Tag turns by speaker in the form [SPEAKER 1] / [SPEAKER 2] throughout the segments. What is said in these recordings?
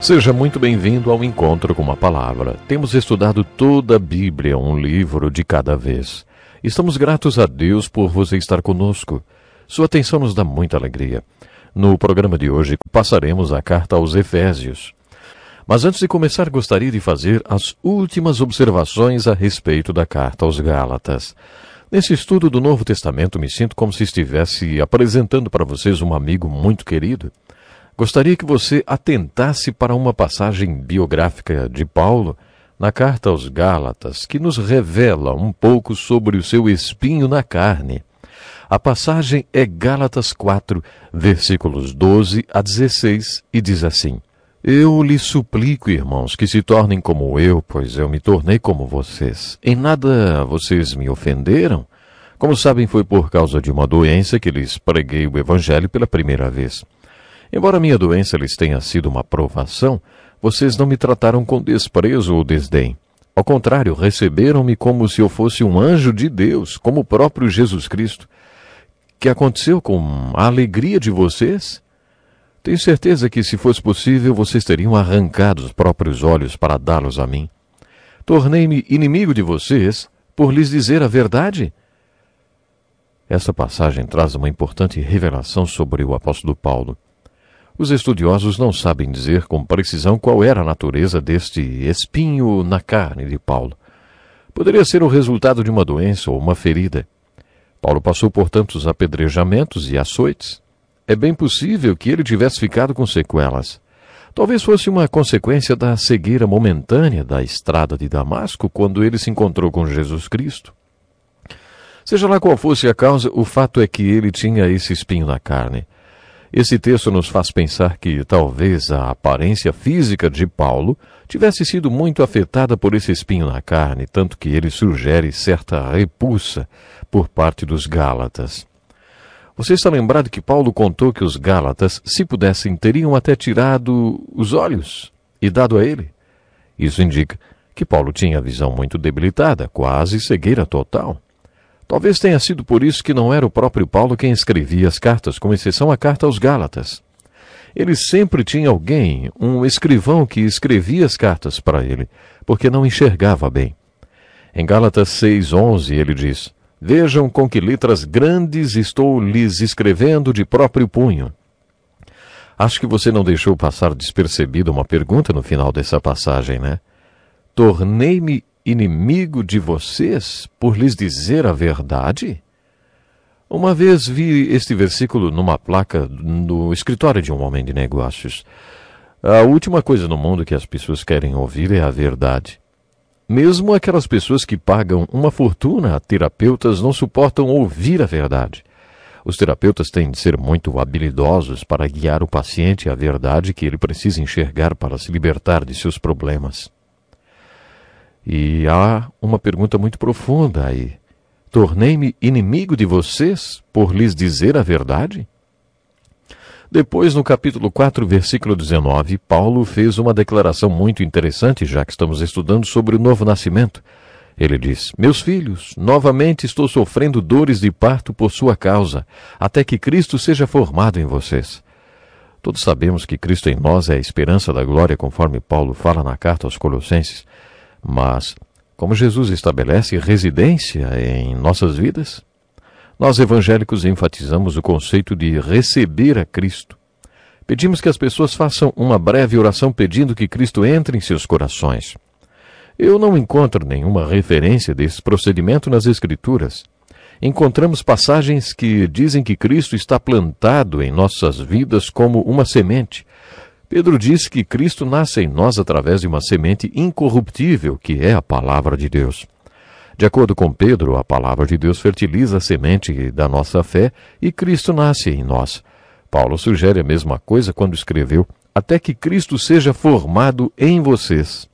[SPEAKER 1] Seja muito bem-vindo ao Encontro com a Palavra. Temos estudado toda a Bíblia, um livro de cada vez. Estamos gratos a Deus por você estar conosco. Sua atenção nos dá muita alegria. No programa de hoje, passaremos a carta aos Efésios. Mas antes de começar, gostaria de fazer as últimas observações a respeito da carta aos Gálatas. Nesse estudo do Novo Testamento, me sinto como se estivesse apresentando para vocês um amigo muito querido gostaria que você atentasse para uma passagem biográfica de Paulo na carta aos Gálatas, que nos revela um pouco sobre o seu espinho na carne. A passagem é Gálatas 4, versículos 12 a 16, e diz assim: Eu lhe suplico, irmãos, que se tornem como eu, pois eu me tornei como vocês. Em nada vocês me ofenderam. Como sabem, foi por causa de uma doença que lhes preguei o Evangelho pela primeira vez. Embora minha doença lhes tenha sido uma provação, vocês não me trataram com desprezo ou desdém. Ao contrário, receberam-me como se eu fosse um anjo de Deus, como o próprio Jesus Cristo. Que aconteceu com a alegria de vocês? Tenho certeza que, se fosse possível, vocês teriam arrancado os próprios olhos para dá-los a mim. Tornei-me inimigo de vocês por lhes dizer a verdade? Essa passagem traz uma importante revelação sobre o apóstolo Paulo. Os estudiosos não sabem dizer com precisão qual era a natureza deste espinho na carne de Paulo. Poderia ser o resultado de uma doença ou uma ferida. Paulo passou por tantos apedrejamentos e açoites. É bem possível que ele tivesse ficado com sequelas. Talvez fosse uma consequência da cegueira momentânea da estrada de Damasco quando ele se encontrou com Jesus Cristo. Seja lá qual fosse a causa, o fato é que ele tinha esse espinho na carne. Esse texto nos faz pensar que talvez a aparência física de Paulo tivesse sido muito afetada por esse espinho na carne, tanto que ele sugere certa repulsa por parte dos Gálatas. Você está lembrado que Paulo contou que os Gálatas, se pudessem, teriam até tirado os olhos e dado a ele? Isso indica que Paulo tinha a visão muito debilitada, quase cegueira total. Talvez tenha sido por isso que não era o próprio Paulo quem escrevia as cartas, com exceção à carta aos Gálatas. Ele sempre tinha alguém, um escrivão que escrevia as cartas para ele, porque não enxergava bem. Em Gálatas 6:11 ele diz: Vejam com que letras grandes estou lhes escrevendo de próprio punho. Acho que você não deixou passar despercebida uma pergunta no final dessa passagem, né? Tornei-me inimigo de vocês por lhes dizer a verdade? Uma vez vi este versículo numa placa no escritório de um homem de negócios. A última coisa no mundo que as pessoas querem ouvir é a verdade. Mesmo aquelas pessoas que pagam uma fortuna a terapeutas não suportam ouvir a verdade. Os terapeutas têm de ser muito habilidosos para guiar o paciente à verdade que ele precisa enxergar para se libertar de seus problemas. E há uma pergunta muito profunda aí. Tornei-me inimigo de vocês por lhes dizer a verdade? Depois, no capítulo 4, versículo 19, Paulo fez uma declaração muito interessante, já que estamos estudando sobre o novo nascimento. Ele diz: Meus filhos, novamente estou sofrendo dores de parto por sua causa, até que Cristo seja formado em vocês. Todos sabemos que Cristo em nós é a esperança da glória, conforme Paulo fala na carta aos Colossenses. Mas, como Jesus estabelece residência em nossas vidas, nós evangélicos enfatizamos o conceito de receber a Cristo. Pedimos que as pessoas façam uma breve oração pedindo que Cristo entre em seus corações. Eu não encontro nenhuma referência desse procedimento nas Escrituras. Encontramos passagens que dizem que Cristo está plantado em nossas vidas como uma semente, Pedro diz que Cristo nasce em nós através de uma semente incorruptível, que é a palavra de Deus. De acordo com Pedro, a palavra de Deus fertiliza a semente da nossa fé e Cristo nasce em nós. Paulo sugere a mesma coisa quando escreveu: Até que Cristo seja formado em vocês.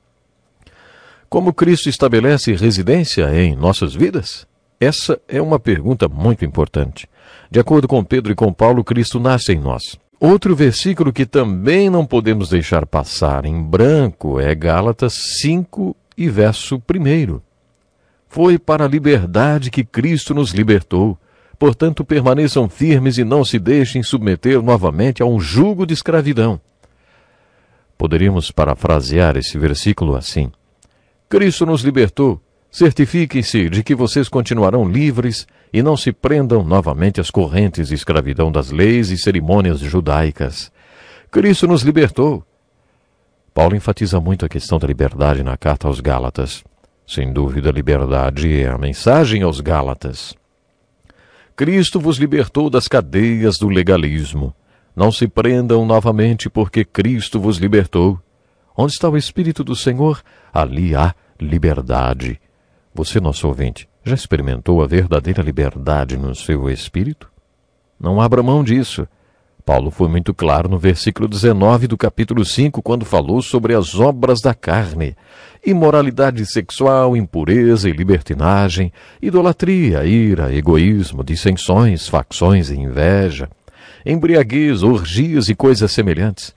[SPEAKER 1] Como Cristo estabelece residência em nossas vidas? Essa é uma pergunta muito importante. De acordo com Pedro e com Paulo, Cristo nasce em nós. Outro versículo que também não podemos deixar passar em branco é Gálatas 5 e verso 1. Foi para a liberdade que Cristo nos libertou. Portanto, permaneçam firmes e não se deixem submeter novamente a um jugo de escravidão. Poderíamos parafrasear esse versículo assim: Cristo nos libertou. Certifiquem-se de que vocês continuarão livres e não se prendam novamente às correntes de escravidão das leis e cerimônias judaicas. Cristo nos libertou. Paulo enfatiza muito a questão da liberdade na carta aos Gálatas. Sem dúvida, a liberdade é a mensagem aos Gálatas. Cristo vos libertou das cadeias do legalismo. Não se prendam novamente, porque Cristo vos libertou. Onde está o Espírito do Senhor, ali há liberdade. Você, nosso ouvinte, já experimentou a verdadeira liberdade no seu espírito? Não abra mão disso. Paulo foi muito claro no versículo 19 do capítulo 5, quando falou sobre as obras da carne: imoralidade sexual, impureza e libertinagem, idolatria, ira, egoísmo, dissensões, facções e inveja, embriaguez, orgias e coisas semelhantes.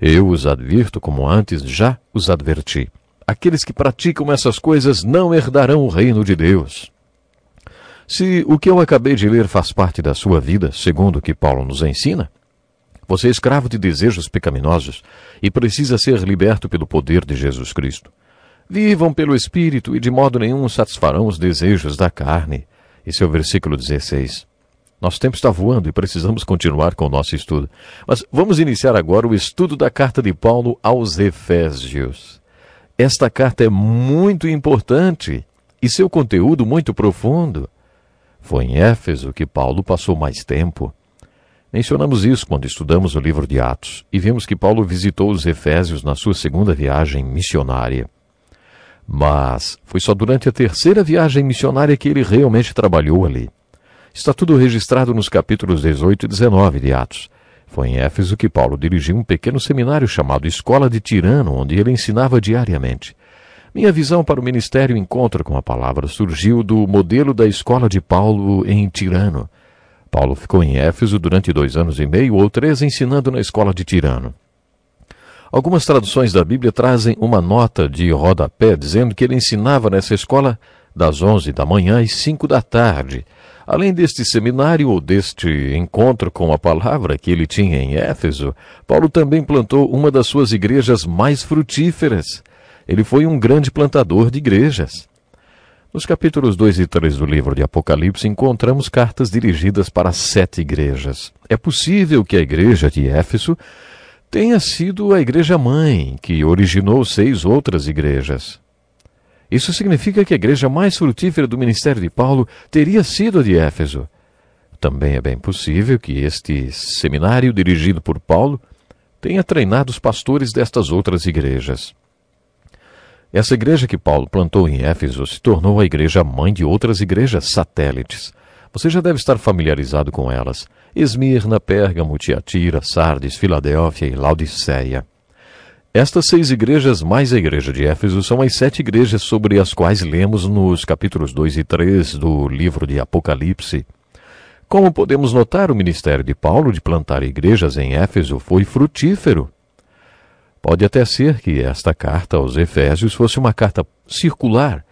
[SPEAKER 1] Eu os advirto como antes já os adverti. Aqueles que praticam essas coisas não herdarão o reino de Deus. Se o que eu acabei de ler faz parte da sua vida, segundo o que Paulo nos ensina, você é escravo de desejos pecaminosos e precisa ser liberto pelo poder de Jesus Cristo. Vivam pelo Espírito e de modo nenhum satisfarão os desejos da carne. Esse é o versículo 16. Nosso tempo está voando e precisamos continuar com o nosso estudo. Mas vamos iniciar agora o estudo da carta de Paulo aos Efésios. Esta carta é muito importante e seu conteúdo muito profundo. Foi em Éfeso que Paulo passou mais tempo. Mencionamos isso quando estudamos o livro de Atos e vimos que Paulo visitou os Efésios na sua segunda viagem missionária. Mas foi só durante a terceira viagem missionária que ele realmente trabalhou ali. Está tudo registrado nos capítulos 18 e 19 de Atos foi em Éfeso que Paulo dirigiu um pequeno seminário chamado Escola de Tirano, onde ele ensinava diariamente. Minha visão para o ministério Encontro com a Palavra surgiu do modelo da escola de Paulo em Tirano. Paulo ficou em Éfeso durante dois anos e meio ou três ensinando na escola de Tirano. Algumas traduções da Bíblia trazem uma nota de rodapé dizendo que ele ensinava nessa escola das onze da manhã às cinco da tarde Além deste seminário ou deste encontro com a palavra que ele tinha em Éfeso, Paulo também plantou uma das suas igrejas mais frutíferas. Ele foi um grande plantador de igrejas. Nos capítulos 2 e 3 do livro de Apocalipse, encontramos cartas dirigidas para sete igrejas. É possível que a igreja de Éfeso tenha sido a igreja mãe, que originou seis outras igrejas. Isso significa que a igreja mais frutífera do ministério de Paulo teria sido a de Éfeso. Também é bem possível que este seminário dirigido por Paulo tenha treinado os pastores destas outras igrejas. Essa igreja que Paulo plantou em Éfeso se tornou a igreja mãe de outras igrejas satélites. Você já deve estar familiarizado com elas: Esmirna, Pérgamo, Tiatira, Sardes, Filadélfia e Laodiceia. Estas seis igrejas, mais a igreja de Éfeso, são as sete igrejas sobre as quais lemos nos capítulos 2 e 3 do livro de Apocalipse. Como podemos notar, o ministério de Paulo de plantar igrejas em Éfeso foi frutífero. Pode até ser que esta carta aos Efésios fosse uma carta circular,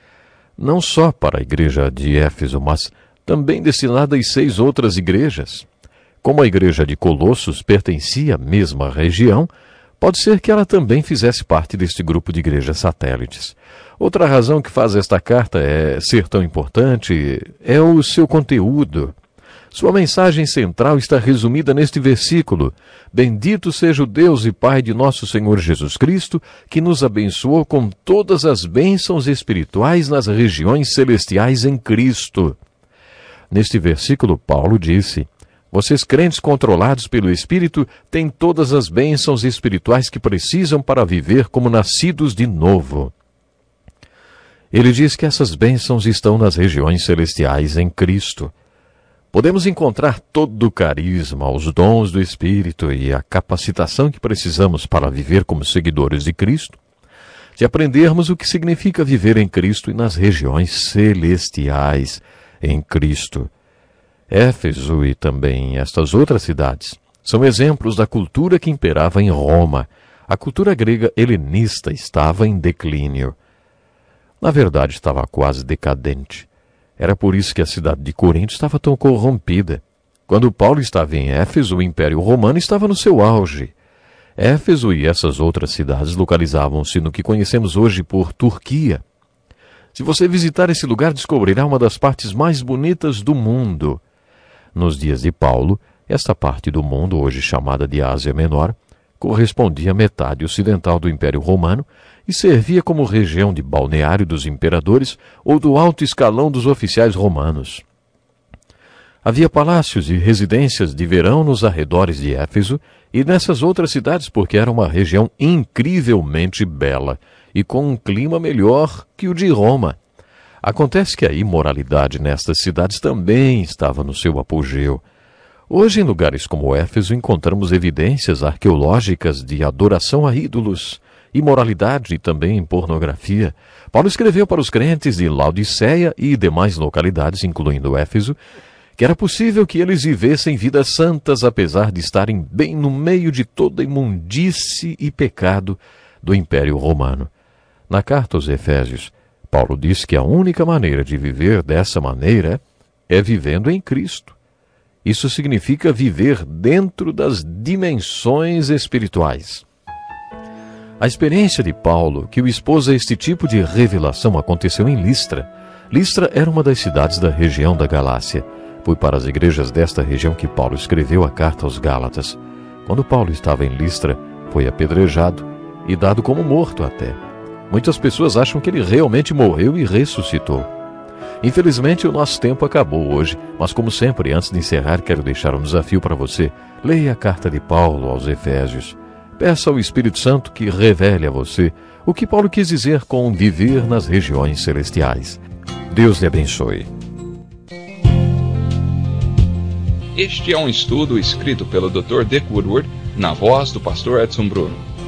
[SPEAKER 1] não só para a igreja de Éfeso, mas também destinada às seis outras igrejas. Como a igreja de Colossos pertencia à mesma região, Pode ser que ela também fizesse parte deste grupo de igrejas satélites. Outra razão que faz esta carta é ser tão importante é o seu conteúdo. Sua mensagem central está resumida neste versículo: Bendito seja o Deus e Pai de nosso Senhor Jesus Cristo, que nos abençoou com todas as bênçãos espirituais nas regiões celestiais em Cristo. Neste versículo, Paulo disse: vocês, crentes controlados pelo Espírito, têm todas as bênçãos espirituais que precisam para viver como nascidos de novo. Ele diz que essas bênçãos estão nas regiões celestiais em Cristo. Podemos encontrar todo o carisma, os dons do Espírito e a capacitação que precisamos para viver como seguidores de Cristo, se aprendermos o que significa viver em Cristo e nas regiões celestiais em Cristo. Éfeso e também estas outras cidades são exemplos da cultura que imperava em Roma. A cultura grega helenista estava em declínio. Na verdade, estava quase decadente. Era por isso que a cidade de Corinto estava tão corrompida. Quando Paulo estava em Éfeso, o Império Romano estava no seu auge. Éfeso e essas outras cidades localizavam-se no que conhecemos hoje por Turquia. Se você visitar esse lugar, descobrirá uma das partes mais bonitas do mundo. Nos dias de Paulo, esta parte do mundo, hoje chamada de Ásia Menor, correspondia à metade ocidental do Império Romano e servia como região de balneário dos imperadores ou do alto escalão dos oficiais romanos. Havia palácios e residências de verão nos arredores de Éfeso e nessas outras cidades, porque era uma região incrivelmente bela e com um clima melhor que o de Roma. Acontece que a imoralidade nestas cidades também estava no seu apogeu. Hoje, em lugares como Éfeso, encontramos evidências arqueológicas de adoração a ídolos, imoralidade e também pornografia. Paulo escreveu para os crentes de Laodiceia e demais localidades, incluindo Éfeso, que era possível que eles vivessem vidas santas apesar de estarem bem no meio de toda imundície e pecado do Império Romano. Na carta aos Efésios, Paulo diz que a única maneira de viver dessa maneira é vivendo em Cristo. Isso significa viver dentro das dimensões espirituais. A experiência de Paulo, que o expôs a este tipo de revelação, aconteceu em Listra. Listra era uma das cidades da região da Galácia. Foi para as igrejas desta região que Paulo escreveu a carta aos Gálatas. Quando Paulo estava em Listra, foi apedrejado e dado como morto até. Muitas pessoas acham que ele realmente morreu e ressuscitou. Infelizmente, o nosso tempo acabou hoje, mas como sempre, antes de encerrar, quero deixar um desafio para você. Leia a carta de Paulo aos Efésios. Peça ao Espírito Santo que revele a você o que Paulo quis dizer com viver nas regiões celestiais. Deus lhe abençoe. Este é um estudo escrito pelo Dr. Dick Woodward, na voz do pastor Edson Bruno.